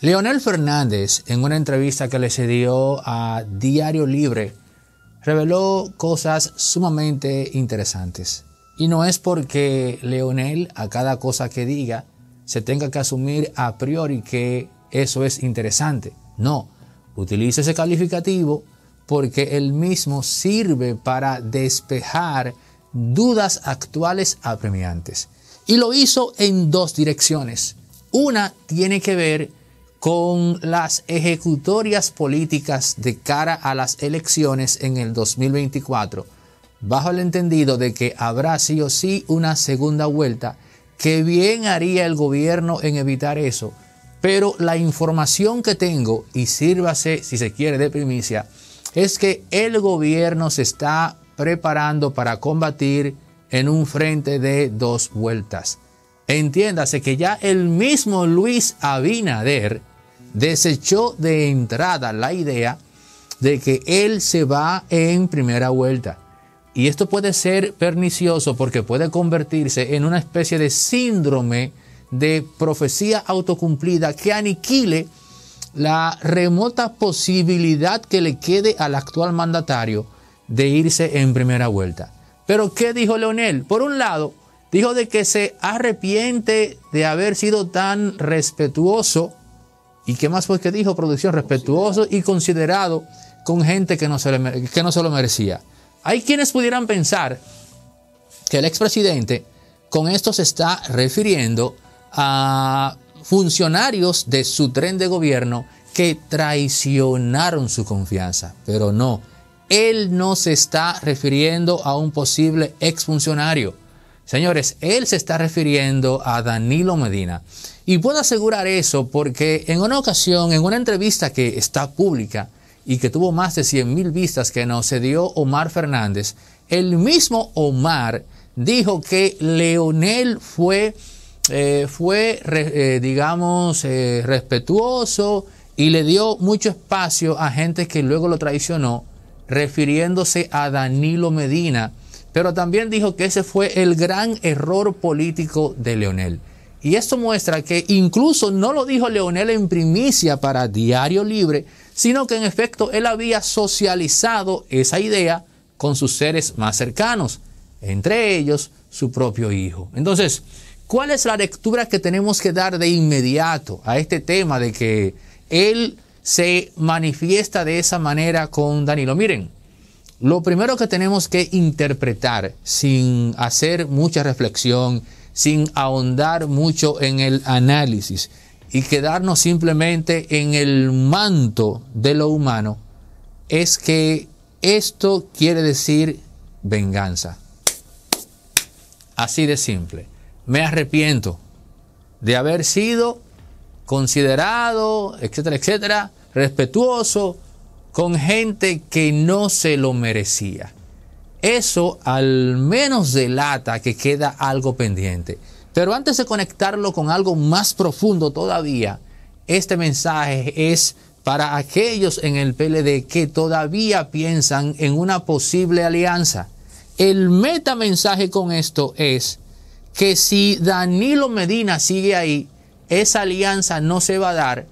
Leonel Fernández, en una entrevista que le cedió dio a Diario Libre, reveló cosas sumamente interesantes. Y no es porque Leonel a cada cosa que diga se tenga que asumir a priori que eso es interesante. No, utiliza ese calificativo porque él mismo sirve para despejar dudas actuales apremiantes. Y lo hizo en dos direcciones. Una tiene que ver con las ejecutorias políticas de cara a las elecciones en el 2024, bajo el entendido de que habrá sí o sí una segunda vuelta, que bien haría el gobierno en evitar eso, pero la información que tengo, y sírvase si se quiere de primicia, es que el gobierno se está preparando para combatir en un frente de dos vueltas. Entiéndase que ya el mismo Luis Abinader desechó de entrada la idea de que él se va en primera vuelta. Y esto puede ser pernicioso porque puede convertirse en una especie de síndrome de profecía autocumplida que aniquile la remota posibilidad que le quede al actual mandatario de irse en primera vuelta. Pero ¿qué dijo Leonel? Por un lado, dijo de que se arrepiente de haber sido tan respetuoso. ¿Y qué más fue que dijo producción? Respetuoso y considerado con gente que no se, que no se lo merecía. Hay quienes pudieran pensar que el expresidente con esto se está refiriendo a funcionarios de su tren de gobierno que traicionaron su confianza. Pero no, él no se está refiriendo a un posible exfuncionario Señores, él se está refiriendo a Danilo Medina. Y puedo asegurar eso porque en una ocasión, en una entrevista que está pública y que tuvo más de 100 mil vistas que nos dio Omar Fernández, el mismo Omar dijo que Leonel fue, eh, fue eh, digamos, eh, respetuoso y le dio mucho espacio a gente que luego lo traicionó, refiriéndose a Danilo Medina. Pero también dijo que ese fue el gran error político de Leonel. Y esto muestra que incluso no lo dijo Leonel en primicia para Diario Libre, sino que en efecto él había socializado esa idea con sus seres más cercanos, entre ellos su propio hijo. Entonces, ¿cuál es la lectura que tenemos que dar de inmediato a este tema de que él se manifiesta de esa manera con Danilo? Miren, lo primero que tenemos que interpretar sin hacer mucha reflexión, sin ahondar mucho en el análisis y quedarnos simplemente en el manto de lo humano, es que esto quiere decir venganza. Así de simple. Me arrepiento de haber sido considerado, etcétera, etcétera, respetuoso con gente que no se lo merecía. Eso al menos delata que queda algo pendiente. Pero antes de conectarlo con algo más profundo todavía, este mensaje es para aquellos en el PLD que todavía piensan en una posible alianza. El metamensaje mensaje con esto es que si Danilo Medina sigue ahí, esa alianza no se va a dar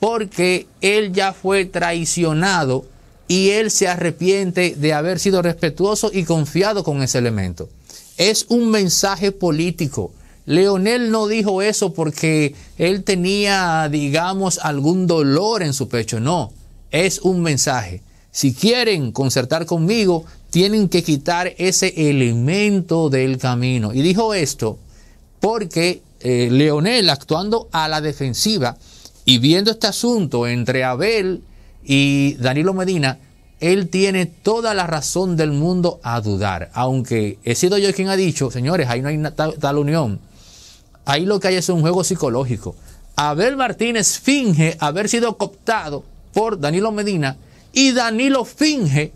porque él ya fue traicionado y él se arrepiente de haber sido respetuoso y confiado con ese elemento. Es un mensaje político. Leonel no dijo eso porque él tenía, digamos, algún dolor en su pecho. No, es un mensaje. Si quieren concertar conmigo, tienen que quitar ese elemento del camino. Y dijo esto porque eh, Leonel, actuando a la defensiva, y viendo este asunto entre Abel y Danilo Medina, él tiene toda la razón del mundo a dudar. Aunque he sido yo quien ha dicho, señores, ahí no hay tal, unión. Ahí lo que hay es un juego psicológico. Abel Martínez finge haber sido cooptado por Danilo Medina y Danilo finge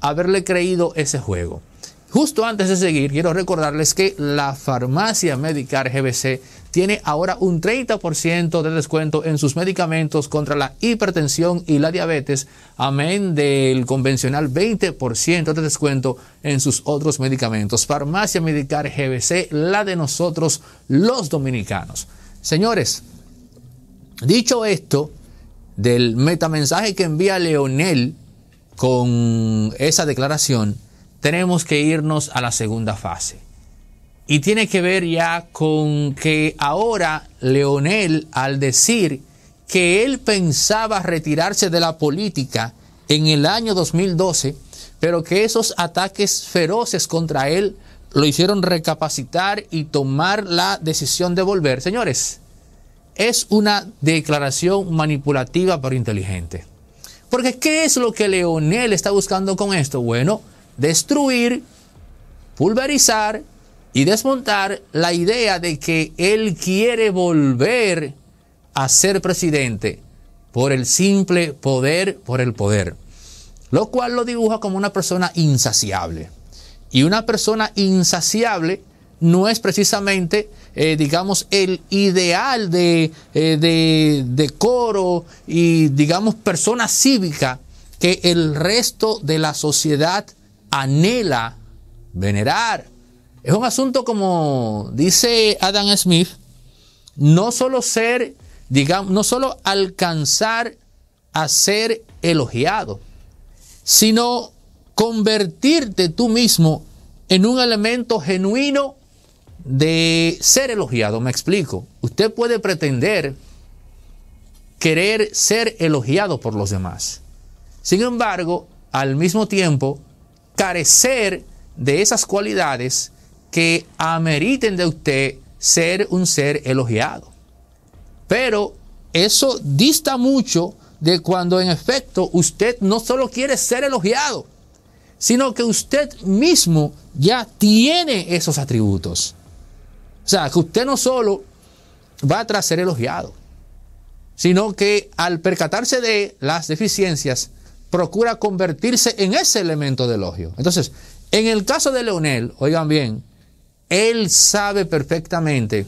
haberle creído ese juego. Justo antes de seguir, quiero recordarles que la farmacia médica GBC tiene ahora un 30% de descuento en sus medicamentos contra la hipertensión y la diabetes, amén del convencional 20% de descuento en sus otros medicamentos. Farmacia Medicar GBC, la de nosotros los dominicanos. Señores, dicho esto, del metamensaje que envía Leonel con esa declaración, tenemos que irnos a la segunda fase. Y tiene que ver ya con que ahora Leonel, al decir que él pensaba retirarse de la política en el año 2012, pero que esos ataques feroces contra él lo hicieron recapacitar y tomar la decisión de volver. Señores, es una declaración manipulativa pero inteligente. Porque ¿qué es lo que Leonel está buscando con esto? Bueno, destruir, pulverizar y desmontar la idea de que él quiere volver a ser presidente por el simple poder, por el poder, lo cual lo dibuja como una persona insaciable. Y una persona insaciable no es precisamente, eh, digamos, el ideal de, eh, de, de coro y, digamos, persona cívica que el resto de la sociedad anhela venerar es un asunto como dice Adam Smith, no solo ser, digamos, no solo alcanzar a ser elogiado, sino convertirte tú mismo en un elemento genuino de ser elogiado. Me explico. Usted puede pretender querer ser elogiado por los demás. Sin embargo, al mismo tiempo, carecer de esas cualidades que ameriten de usted ser un ser elogiado. Pero eso dista mucho de cuando en efecto usted no solo quiere ser elogiado, sino que usted mismo ya tiene esos atributos. O sea, que usted no solo va tras ser elogiado, sino que al percatarse de las deficiencias, procura convertirse en ese elemento de elogio. Entonces, en el caso de Leonel, oigan bien, él sabe perfectamente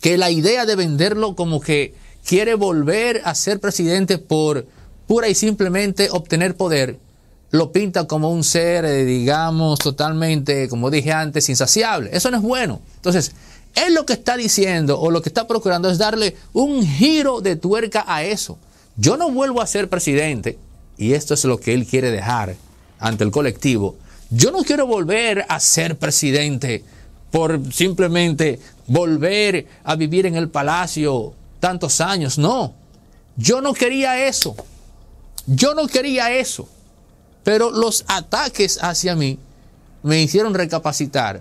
que la idea de venderlo como que quiere volver a ser presidente por pura y simplemente obtener poder, lo pinta como un ser, eh, digamos, totalmente, como dije antes, insaciable. Eso no es bueno. Entonces, él lo que está diciendo o lo que está procurando es darle un giro de tuerca a eso. Yo no vuelvo a ser presidente, y esto es lo que él quiere dejar ante el colectivo. Yo no quiero volver a ser presidente por simplemente volver a vivir en el palacio tantos años. No, yo no quería eso. Yo no quería eso. Pero los ataques hacia mí me hicieron recapacitar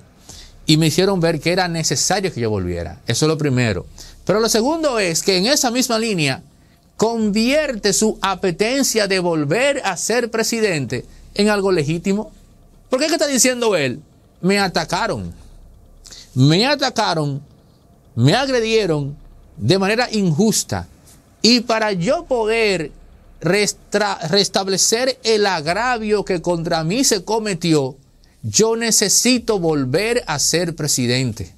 y me hicieron ver que era necesario que yo volviera. Eso es lo primero. Pero lo segundo es que en esa misma línea convierte su apetencia de volver a ser presidente en algo legítimo. ¿Por qué está diciendo él? Me atacaron me atacaron, me agredieron de manera injusta. Y para yo poder restablecer el agravio que contra mí se cometió, yo necesito volver a ser presidente.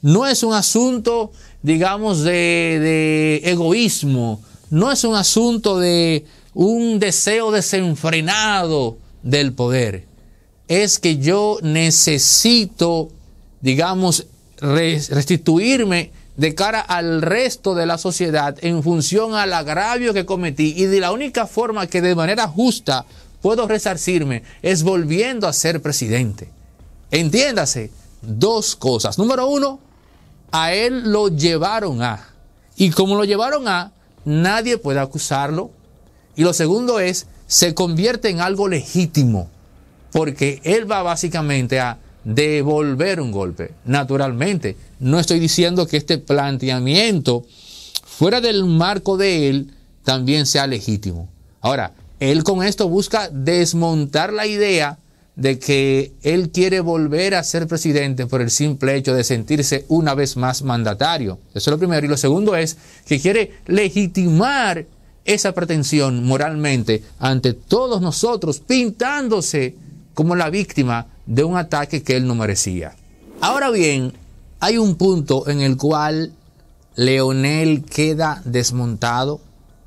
No es un asunto, digamos, de, de egoísmo, no es un asunto de un deseo desenfrenado del poder. Es que yo necesito digamos, restituirme de cara al resto de la sociedad en función al agravio que cometí y de la única forma que de manera justa puedo resarcirme es volviendo a ser presidente. Entiéndase, dos cosas. Número uno, a él lo llevaron a. Y como lo llevaron a, nadie puede acusarlo. Y lo segundo es, se convierte en algo legítimo, porque él va básicamente a devolver un golpe. Naturalmente, no estoy diciendo que este planteamiento fuera del marco de él también sea legítimo. Ahora, él con esto busca desmontar la idea de que él quiere volver a ser presidente por el simple hecho de sentirse una vez más mandatario. Eso es lo primero. Y lo segundo es que quiere legitimar esa pretensión moralmente ante todos nosotros, pintándose como la víctima de un ataque que él no merecía. Ahora bien, hay un punto en el cual Leonel queda desmontado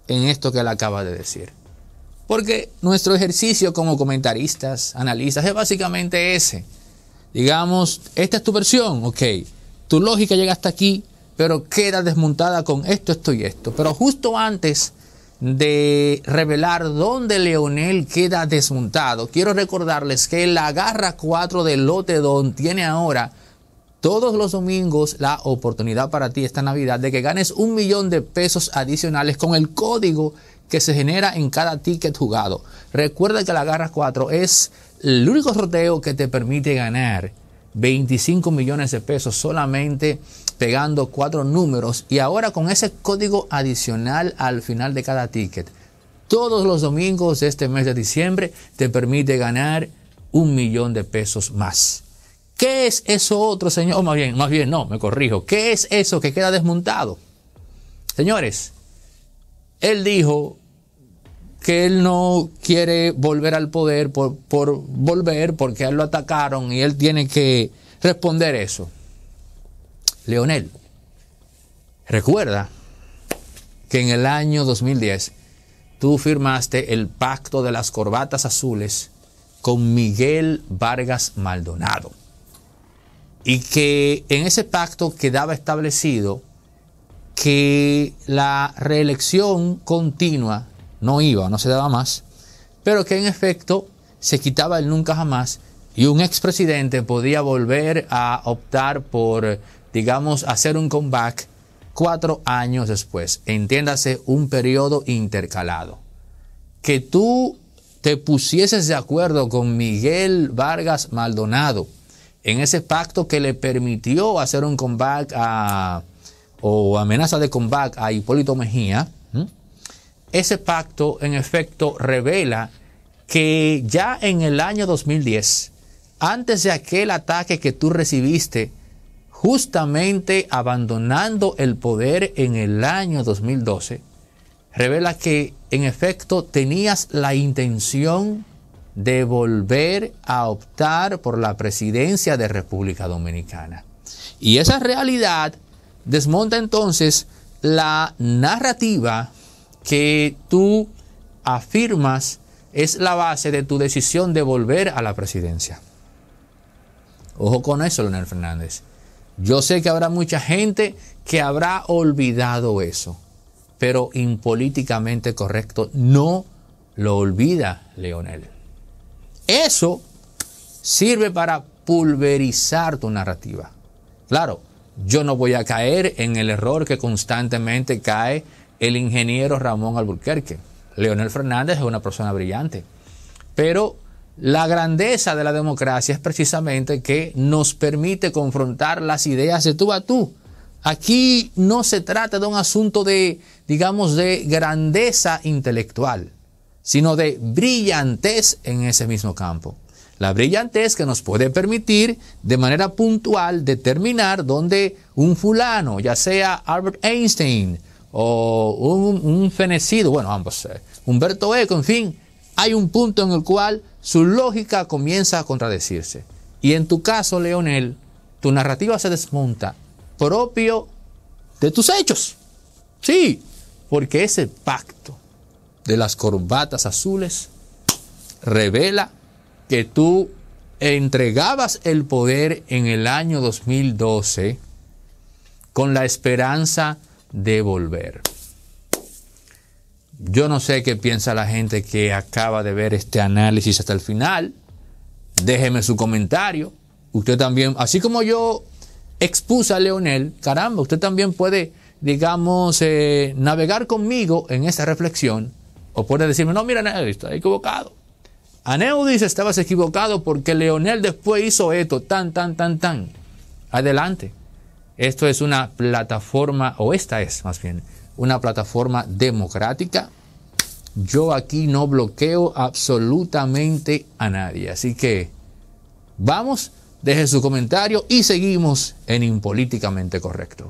en esto que él acaba de decir. Porque nuestro ejercicio como comentaristas, analistas, es básicamente ese. Digamos, esta es tu versión, ok, tu lógica llega hasta aquí, pero queda desmontada con esto, esto y esto. Pero justo antes de revelar dónde Leonel queda desmontado. Quiero recordarles que la garra 4 del lote don tiene ahora todos los domingos la oportunidad para ti esta Navidad de que ganes un millón de pesos adicionales con el código que se genera en cada ticket jugado. Recuerda que la garra 4 es el único sorteo que te permite ganar 25 millones de pesos solamente pegando cuatro números y ahora con ese código adicional al final de cada ticket. Todos los domingos de este mes de diciembre te permite ganar un millón de pesos más. ¿Qué es eso otro, señor? más bien, más bien, no, me corrijo. ¿Qué es eso que queda desmontado? Señores, él dijo que él no quiere volver al poder por, por volver porque él lo atacaron y él tiene que responder eso. Leonel, recuerda que en el año 2010 tú firmaste el pacto de las corbatas azules con Miguel Vargas Maldonado. Y que en ese pacto quedaba establecido que la reelección continua no iba, no se daba más, pero que en efecto se quitaba el nunca jamás y un expresidente podía volver a optar por digamos, hacer un comeback cuatro años después. Entiéndase, un periodo intercalado. Que tú te pusieses de acuerdo con Miguel Vargas Maldonado en ese pacto que le permitió hacer un comeback o amenaza de comeback a Hipólito Mejía, ese pacto en efecto revela que ya en el año 2010, antes de aquel ataque que tú recibiste justamente abandonando el poder en el año 2012, revela que en efecto tenías la intención de volver a optar por la presidencia de República Dominicana. Y esa realidad desmonta entonces la narrativa que tú afirmas es la base de tu decisión de volver a la presidencia. Ojo con eso, Leonel Fernández. Yo sé que habrá mucha gente que habrá olvidado eso, pero impolíticamente correcto no lo olvida Leonel. Eso sirve para pulverizar tu narrativa. Claro, yo no voy a caer en el error que constantemente cae el ingeniero Ramón Alburquerque. Leonel Fernández es una persona brillante, pero la grandeza de la democracia es precisamente que nos permite confrontar las ideas de tú a tú. Aquí no se trata de un asunto de, digamos, de grandeza intelectual, sino de brillantez en ese mismo campo. La brillantez que nos puede permitir de manera puntual determinar dónde un fulano, ya sea Albert Einstein o un, fenecido, bueno, ambos, eh, Humberto Eco, en fin, hay un punto en el cual su lógica comienza a contradecirse. Y en tu caso, Leonel, tu narrativa se desmonta propio de tus hechos. Sí, porque ese pacto de las corbatas azules revela que tú entregabas el poder en el año 2012 con la esperanza de volver. Yo no sé qué piensa la gente que acaba de ver este análisis hasta el final. Déjeme su comentario. Usted también, así como yo expuse a Leonel, caramba, usted también puede, digamos, eh, navegar conmigo en esa reflexión. O puede decirme, no, mira, esto está equivocado. dice, estabas equivocado porque Leonel después hizo esto, tan, tan, tan, tan. Adelante. Esto es una plataforma, o esta es más bien, una plataforma democrática. Yo aquí no bloqueo absolutamente a nadie. Así que vamos, deje su comentario y seguimos en Impolíticamente Correcto.